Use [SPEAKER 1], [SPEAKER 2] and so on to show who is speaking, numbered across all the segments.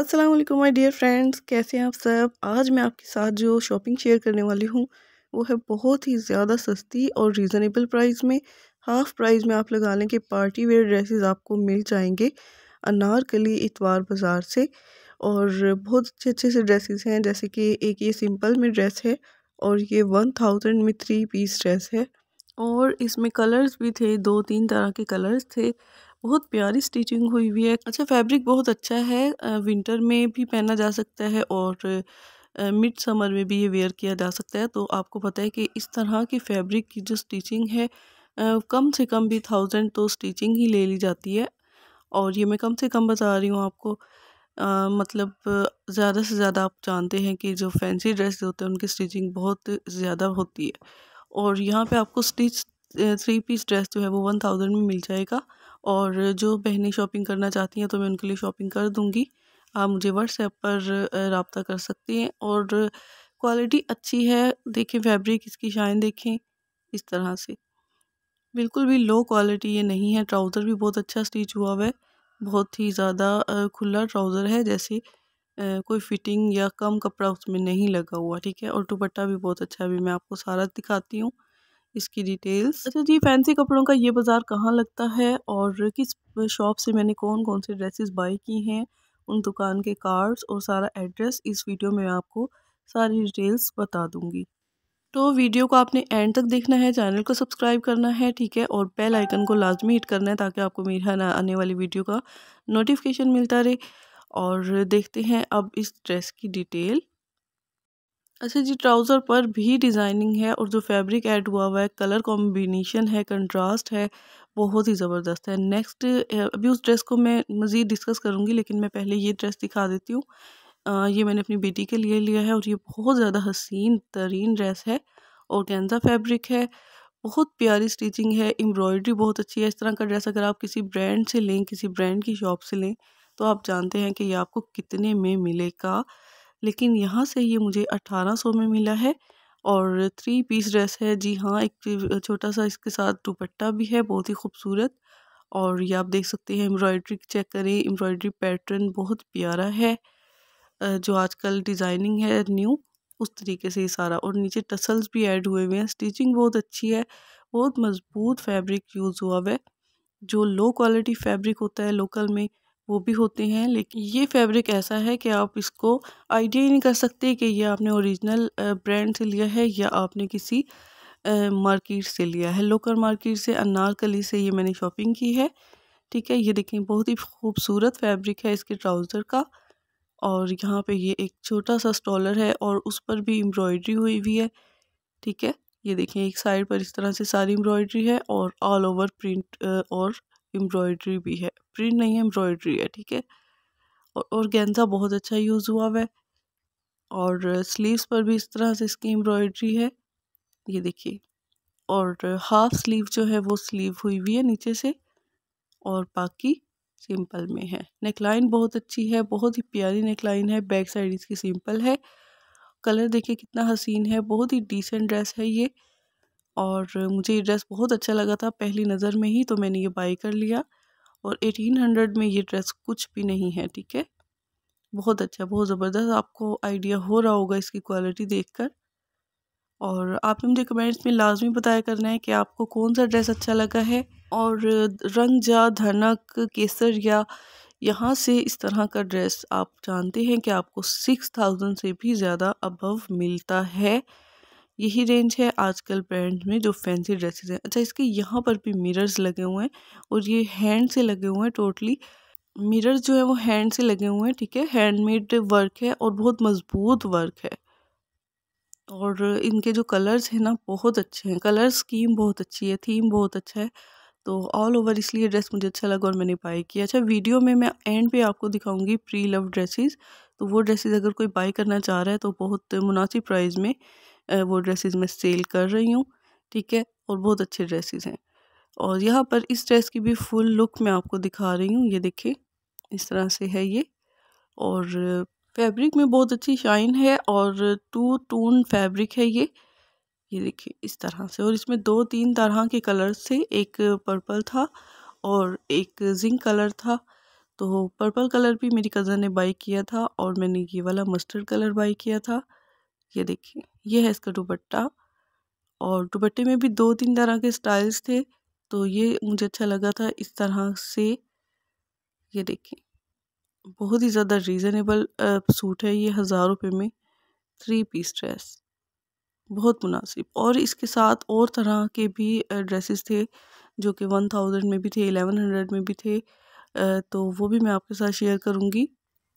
[SPEAKER 1] अस्सलाम वालेकुम my dear friends कैसे हैं आप सब आज मैं आपके साथ जो शॉपिंग शेयर करने वाली हूँ वो है बहुत ही ज़्यादा सस्ती और रीज़नेबल प्राइस में हाफ़ प्राइस में आप लगा लें कि पार्टी वेयर ड्रेसेस आपको मिल जाएंगे अनारकली इतवार बाज़ार से और बहुत अच्छे अच्छे से ड्रेसेस हैं जैसे कि एक ये सिंपल में ड्रेस है और ये वन थाउजेंड में थ्री पीस ड्रेस है और इसमें कलर्स भी थे दो तीन तरह के कलर्स थे बहुत प्यारी स्टिचिंग हुई हुई है अच्छा फैब्रिक बहुत अच्छा है विंटर में भी पहना जा सकता है और मिड समर में भी ये वेयर किया जा सकता है तो आपको पता है कि इस तरह की फैब्रिक की जो स्टिचिंग है कम से कम भी थाउजेंड तो स्टिचिंग ही ले ली जाती है और ये मैं कम से कम बता रही हूँ आपको आ, मतलब ज़्यादा से ज़्यादा आप जानते हैं कि जो फैंसी ड्रेस होते हैं उनकी स्टिचिंग बहुत ज़्यादा होती है और यहाँ पे आपको स्टिच थ्री पीस ड्रेस जो है वो वन थाउजेंड में मिल जाएगा और जो बहनें शॉपिंग करना चाहती हैं तो मैं उनके लिए शॉपिंग कर दूँगी आप मुझे व्हाट्सएप पर रबता कर सकती हैं और क्वालिटी अच्छी है देखें फैब्रिक इसकी शाइन देखें इस तरह से बिल्कुल भी लो क्वालिटी ये नहीं है ट्राउज़र भी बहुत अच्छा स्टिच हुआ हुआ है बहुत ही ज़्यादा खुला ट्राउज़र है जैसे कोई फिटिंग या कम कपड़ा उसमें नहीं लगा हुआ ठीक है और दुपट्टा भी बहुत अच्छा है अभी मैं आपको सारा दिखाती हूँ इसकी डिटेल्स अच्छा जी फैंसी कपड़ों का ये बाज़ार कहाँ लगता है और किस शॉप से मैंने कौन कौन से ड्रेसेस बाई की हैं उन दुकान के कार्ड्स और सारा एड्रेस इस वीडियो में आपको सारी डिटेल्स बता दूंगी तो वीडियो को आपने एंड तक देखना है चैनल को सब्सक्राइब करना है ठीक है और बेल आइकन को लाजमी हिट करना है ताकि आपको मेरा आने वाली वीडियो का नोटिफिकेशन मिलता रहे और देखते हैं अब इस ड्रेस की डिटेल अच्छा जी ट्राउज़र पर भी डिज़ाइनिंग है और जो फैब्रिक ऐड हुआ हुआ है कलर कॉम्बिनेशन है कंट्रास्ट है बहुत ही ज़बरदस्त है नेक्स्ट अभी उस ड्रेस को मैं मज़ीद डिस्कस करूँगी लेकिन मैं पहले ये ड्रेस दिखा देती हूँ ये मैंने अपनी बेटी के लिए लिया है और ये बहुत ज़्यादा हसीन तरीन ड्रेस है और कैंजा फैब्रिक है बहुत प्यारी स्टिचिंग है एम्ब्रॉयडरी बहुत अच्छी है इस तरह का ड्रेस अगर आप किसी ब्रांड से लें किसी ब्रांड की शॉप से लें तो आप जानते हैं कि ये आपको कितने में मिलेगा लेकिन यहाँ से ये मुझे अट्ठारह सौ में मिला है और थ्री पीस ड्रेस है जी हाँ एक छोटा सा इसके साथ दुपट्टा भी है बहुत ही खूबसूरत और ये आप देख सकते हैं एम्ब्रॉयड्री चेक करें एम्ब्रॉयड्री पैटर्न बहुत प्यारा है जो आजकल डिज़ाइनिंग है न्यू उस तरीके से ये सारा और नीचे टसल्स भी ऐड हुए हुए हैं स्टिचिंग बहुत अच्छी है बहुत मज़बूत फैब्रिक यूज़ हुआ हुआ है जो लो क्वालिटी फैब्रिक होता है लोकल में वो भी होते हैं लेकिन ये फैब्रिक ऐसा है कि आप इसको आइडिया ही नहीं कर सकते कि ये आपने ओरिजिनल ब्रांड से लिया है या आपने किसी मार्केट से लिया है लोकल मार्केट से अनारकली से ये मैंने शॉपिंग की है ठीक है ये देखें बहुत ही खूबसूरत फैब्रिक है इसके ट्राउज़र का और यहाँ पे ये एक छोटा सा स्टॉलर है और उस पर भी एम्ब्रॉयड्री हुई हुई है ठीक है ये देखें एक साइड पर इस तरह से सारी एम्ब्रॉयड्री है और ऑल ओवर प्रिंट और एम्ब्रॉयड्री भी है प्रिंट नहीं है एम्ब्रॉयड्री है ठीक है और और बहुत अच्छा यूज़ हुआ हुआ है और स्लीव्स पर भी इस तरह से इसकी एम्ब्रॉयड्री है ये देखिए और हाफ स्लीव जो है वो स्लीव हुई हुई है नीचे से और बाकी सिंपल में है नेकलाइन बहुत अच्छी है बहुत ही प्यारी नेकलाइन है बैक साइड इसकी सिंपल है कलर देखिए कितना हसीन है बहुत ही डिसेंट ड्रेस है ये और मुझे ये ड्रेस बहुत अच्छा लगा था पहली नज़र में ही तो मैंने ये बाई कर लिया और एटीन हंड्रेड में ये ड्रेस कुछ भी नहीं है ठीक है बहुत अच्छा बहुत ज़बरदस्त आपको आइडिया हो रहा होगा इसकी क्वालिटी देखकर और आपने मुझे कमेंट्स में लाजमी बताया करना है कि आपको कौन सा ड्रेस अच्छा लगा है और रंग जा धनक केसर या यहाँ से इस तरह का ड्रेस आप जानते हैं कि आपको सिक्स थाउजेंड से भी ज़्यादा अबव मिलता है यही रेंज है आजकल पैंट में जो फैंसी ड्रेसेस हैं अच्छा इसके यहाँ पर भी मिरर्स लगे हुए हैं और ये हैंड से लगे हुए हैं टोटली मिरर्स जो है वो हैंड से लगे हुए हैं ठीक है हैंडमेड वर्क है और बहुत मजबूत वर्क है और इनके जो कलर्स हैं ना बहुत अच्छे हैं कलर स्कीम बहुत अच्छी है थीम बहुत अच्छा है तो ऑल ओवर इसलिए ड्रेस मुझे अच्छा लगा और मैंने बाई किया अच्छा वीडियो में मैं एंड पे आपको दिखाऊंगी प्री लव ड्रेसेस तो वो ड्रेसेस अगर कोई बाई करना चाह रहा है तो बहुत मुनासिब प्राइस में वो ड्रेसेस मैं सेल कर रही हूँ ठीक है और बहुत अच्छे ड्रेसेस हैं और यहाँ पर इस ड्रेस की भी फुल लुक मैं आपको दिखा रही हूँ ये देखें इस तरह से है ये और फैब्रिक में बहुत अच्छी शाइन है और टू टून फैब्रिक है ये ये देखिए इस तरह से और इसमें दो तीन तरह के कलर्स थे एक पर्पल था और एक जिंक कलर था तो पर्पल कलर भी मेरी कज़न ने बाई किया था और मैंने ये वाला मस्टर्ड कलर बाई किया था ये देखिए ये है इसका दुपट्टा और दुपट्टे में भी दो तीन तरह के स्टाइल्स थे तो ये मुझे अच्छा लगा था इस तरह से ये देखें बहुत ही ज़्यादा रीज़नेबल सूट है ये हज़ार रुपये में थ्री पीस ड्रेस बहुत मुनासिब और इसके साथ और तरह के भी ड्रेसेस थे जो कि वन थाउजेंड में भी थे एलेवन हंड्रेड में भी थे तो वो भी मैं आपके साथ शेयर करूँगी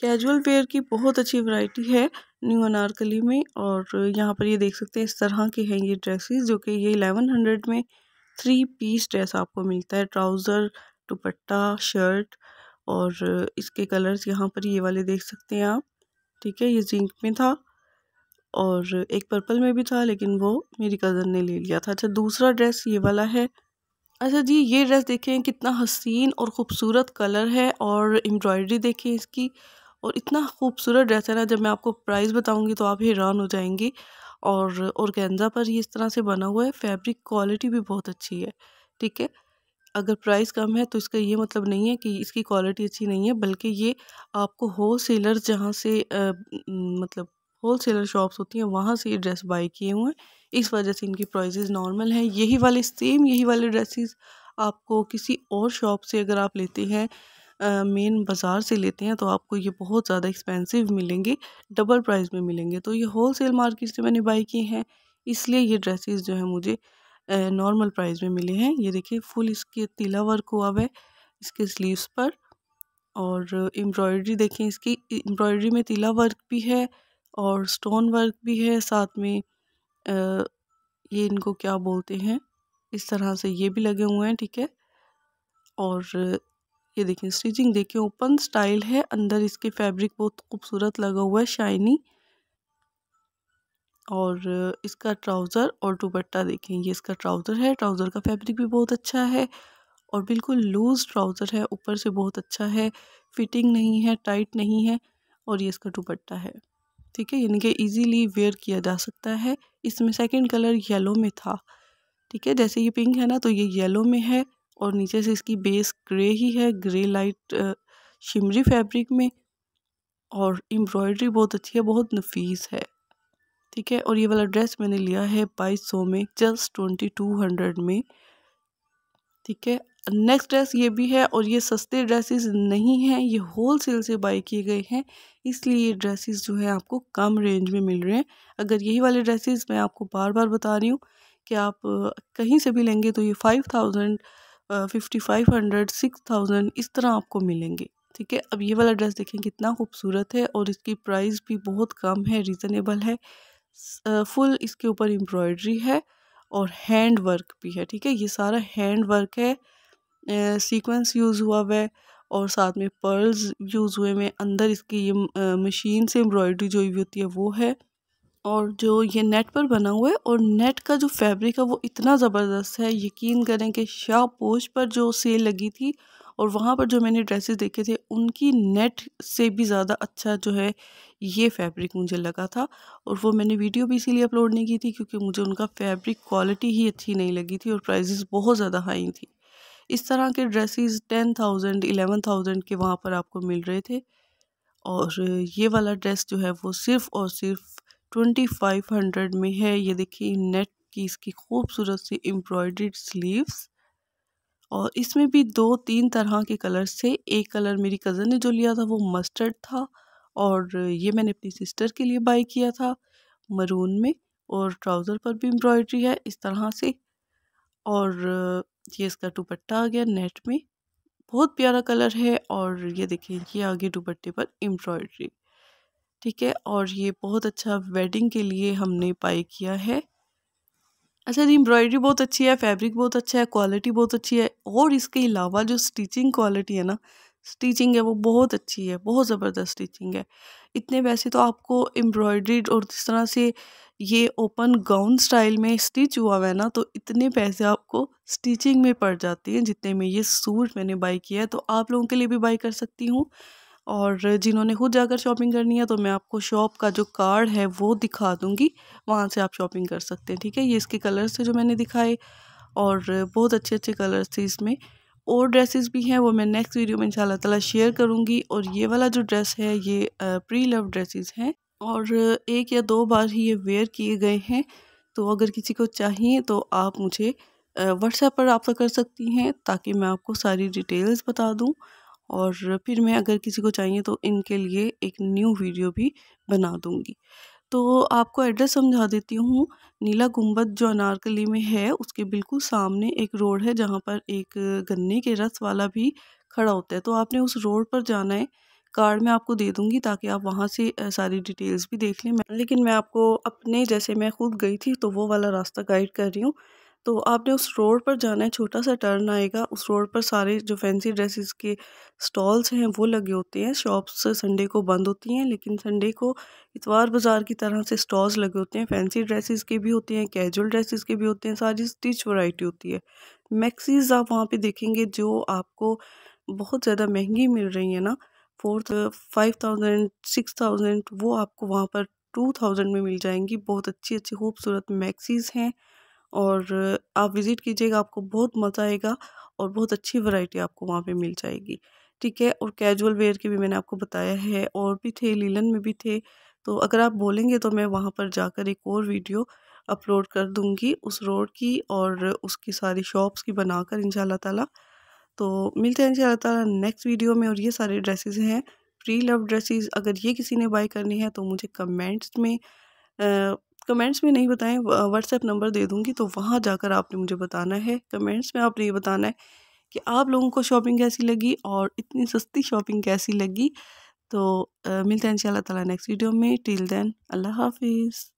[SPEAKER 1] कैजुअल वेयर की बहुत अच्छी वैरायटी है न्यू अनारकली में और यहाँ पर ये देख सकते हैं इस तरह के हैं ये ड्रेसेस जो कि ये 1100 में थ्री पीस ड्रेस आपको मिलता है ट्राउज़र दुपट्टा शर्ट और इसके कलर्स यहाँ पर ये वाले देख सकते हैं आप ठीक है ये जिंक में था और एक पर्पल में भी था लेकिन वो मेरी कज़न ने ले लिया था अच्छा दूसरा ड्रेस ये वाला है अच्छा जी ये ड्रेस देखें कितना हसीन और ख़ूबसूरत कलर है और एम्ब्रॉयडरी देखें इसकी और इतना खूबसूरत ड्रेस है ना जब मैं आपको प्राइस बताऊंगी तो आप हैरान हो जाएंगी और औरगेंजा पर ये इस तरह से बना हुआ है फैब्रिक क्वालिटी भी बहुत अच्छी है ठीक है अगर प्राइस कम है तो इसका ये मतलब नहीं है कि इसकी क्वालिटी अच्छी नहीं है बल्कि ये आपको होल सेलर जहाँ से आ, मतलब होल सेलर शॉप्स होती हैं वहाँ से ये ड्रेस बाई किए हुए हैं इस वजह से इनकी प्राइजेज नॉर्मल हैं यही वाले सेम यही वाले ड्रेसेस आपको किसी और शॉप से अगर आप लेते हैं मेन बाज़ार से लेते हैं तो आपको ये बहुत ज़्यादा एक्सपेंसिव मिलेंगे डबल प्राइस में मिलेंगे तो ये होल सेल मार्केट से मैंने बाई किए हैं इसलिए ये ड्रेसेस जो है मुझे नॉर्मल प्राइस में मिले हैं ये देखिए फुल इसके तीला वर्क हुआ है इसके स्लीव्स पर और एम्ब्रॉयडरी देखें इसकी एम्ब्रॉयडरी में तीला वर्क भी है और स्टोन वर्क भी है साथ में आ, ये इनको क्या बोलते हैं इस तरह से ये भी लगे हुए हैं ठीक है और ये देखिए स्टिचिंग देखिए ओपन स्टाइल है अंदर इसके फैब्रिक बहुत खूबसूरत लगा हुआ है शाइनी और इसका ट्राउज़र और दुपट्टा देखें ये इसका ट्राउज़र है ट्राउज़र का फैब्रिक भी बहुत अच्छा है और बिल्कुल लूज़ ट्राउज़र है ऊपर से बहुत अच्छा है फिटिंग नहीं है टाइट नहीं है और ये इसका दुपट्टा है ठीक है यानी कि ईजीली वेयर किया जा सकता है इसमें सेकेंड कलर येलो में था ठीक है जैसे ये पिंक है ना तो ये येलो में है और नीचे से इसकी बेस ग्रे ही है ग्रे लाइट शिमरी फैब्रिक में और एम्ब्रॉयडरी बहुत अच्छी है बहुत नफीस है ठीक है और ये वाला ड्रेस मैंने लिया है बाईस सौ में जस्ट ट्वेंटी टू हंड्रेड में ठीक है नेक्स्ट ड्रेस ये भी है और ये सस्ते ड्रेसेस नहीं हैं ये होल सेल से बाई किए गए हैं इसलिए ये ड्रेसेस जो है आपको कम रेंज में मिल रहे हैं अगर यही वाले ड्रेसेस मैं आपको बार बार बता रही हूँ कि आप कहीं से भी लेंगे तो ये five thousand fifty five hundred six thousand इस तरह आपको मिलेंगे ठीक है अब ये वाला ड्रेस देखें कितना खूबसूरत है और इसकी प्राइस भी बहुत कम है रीज़नेबल है फुल इसके ऊपर एम्ब्रॉयडरी है और हैंड वर्क भी है ठीक है ये सारा हैंड वर्क है सीक्वेंस यूज़ हुआ हुआ है और साथ में पर्ल्स यूज़ हुए में अंदर इसकी ये मशीन से एम्ब्रॉयडरी जो हुई होती है वो है और जो ये नेट पर बना हुआ है और नेट का जो फैब्रिक है वो इतना ज़बरदस्त है यकीन करें कि शाह पोश पर जो सेल लगी थी और वहाँ पर जो मैंने ड्रेसेस देखे थे उनकी नेट से भी ज़्यादा अच्छा जो है ये फैब्रिक मुझे लगा था और वो मैंने वीडियो भी इसीलिए अपलोड नहीं की थी क्योंकि मुझे उनका फैब्रिक क्वालिटी ही अच्छी नहीं लगी थी और प्राइजेस बहुत ज़्यादा हाई थी इस तरह के dresses ten thousand eleven thousand के वहाँ पर आपको मिल रहे थे और ये वाला ड्रेस जो है वो सिर्फ़ और सिर्फ ट्वेंटी फाइव हंड्रेड में है ये देखिए नेट की इसकी खूबसूरत सी एम्ब्रॉयड्रीड स्लीव्स और इसमें भी दो तीन तरह के कलर्स थे एक कलर मेरी कज़न ने जो लिया था वो मस्टर्ड था और ये मैंने अपनी सिस्टर के लिए बाई किया था मरून में और ट्राउज़र पर भी एम्ब्रॉयड्री है इस तरह से और ये इसका दुपट्टा आ गया नेट में बहुत प्यारा कलर है और ये देखिए ये आगे दुपट्टे पर एम्ब्रॉयड्री ठीक है और ये बहुत अच्छा वेडिंग के लिए हमने पाई किया है अच्छा जी एम्ब्रॉयडरी बहुत अच्छी है फैब्रिक बहुत अच्छा है क्वालिटी बहुत अच्छी है और इसके अलावा जो स्टिचिंग क्वालिटी है ना स्टिचिंग है वो बहुत अच्छी है बहुत ज़बरदस्त स्टिचिंग है इतने पैसे तो आपको एम्ब्रॉयड्रीड और जिस तरह से ये ओपन गाउन स्टाइल में स्टिच हुआ हुआ है ना तो इतने पैसे आपको स्टिचिंग में पड़ जाते हैं जितने में ये सूट मैंने बाई किया है तो आप लोगों के लिए भी बाई कर सकती हूँ और जिन्होंने खुद जाकर शॉपिंग करनी है तो मैं आपको शॉप का जो कार्ड है वो दिखा दूँगी वहाँ से आप शॉपिंग कर सकते हैं ठीक है ये इसके कलर्स थे जो मैंने दिखाए और बहुत अच्छे अच्छे कलर्स थे इसमें और ड्रेसेस भी हैं वो मैं नेक्स्ट वीडियो में इंशाल्लाह ताला शेयर करूँगी और ये वाला जो ड्रेस है ये प्री लव ड्रेसेस हैं और एक या दो बार ही ये वेयर किए गए हैं तो अगर किसी को चाहिए तो आप मुझे व्हाट्सएप पर रबा कर सकती हैं ताकि मैं आपको सारी डिटेल्स बता दूँ और फिर मैं अगर किसी को चाहिए तो इनके लिए एक न्यू वीडियो भी बना दूँगी तो आपको एड्रेस समझा देती हूँ नीला गुम्बद जो अनारकली में है उसके बिल्कुल सामने एक रोड है जहाँ पर एक गन्ने के रस वाला भी खड़ा होता है तो आपने उस रोड पर जाना है कार्ड मैं आपको दे दूँगी ताकि आप वहाँ से सारी डिटेल्स भी देख लें लेकिन मैं आपको अपने जैसे मैं खुद गई थी तो वो वाला रास्ता गाइड कर रही हूँ तो आपने उस रोड पर जाना है छोटा सा टर्न आएगा उस रोड पर सारे जो फैंसी ड्रेसेस के स्टॉल्स हैं वो लगे होते हैं शॉप्स संडे को बंद होती हैं लेकिन संडे को इतवार बाज़ार की तरह से स्टॉल्स लगे होते हैं फैंसी ड्रेसेस के भी होते हैं कैजुअल ड्रेसेस के भी होते हैं सारी स्टिच वैरायटी होती है मैक्सीज़ आप वहाँ पर देखेंगे जो आपको बहुत ज़्यादा महंगी मिल रही है ना four five thousand six thousand वो आपको वहाँ पर टू थाउजेंड में मिल जाएंगी बहुत अच्छी अच्छी खूबसूरत मैक्सीज़ हैं और आप विज़िट कीजिएगा आपको बहुत मज़ा आएगा और बहुत अच्छी वैरायटी आपको वहाँ पे मिल जाएगी ठीक है और कैजुअल वेयर के भी मैंने आपको बताया है और भी थे लीलन में भी थे तो अगर आप बोलेंगे तो मैं वहाँ पर जाकर एक और वीडियो अपलोड कर दूँगी उस रोड की और उसकी सारी शॉप्स की बनाकर इन ताला तो मिलते हैं इन ताला नेक्स्ट वीडियो में और ये सारे ड्रेसेस हैं प्री लव ड्रेसेस अगर ये किसी ने बाय करनी है तो मुझे कमेंट्स में आ, कमेंट्स में नहीं बताएं व्हाट्सएप नंबर दे दूँगी तो वहाँ जाकर आपने मुझे बताना है कमेंट्स में आपने ये बताना है कि आप लोगों को शॉपिंग कैसी लगी और इतनी सस्ती शॉपिंग कैसी लगी तो आ, मिलते हैं इन ताला नेक्स्ट वीडियो में टिल देन अल्लाह हाफिज़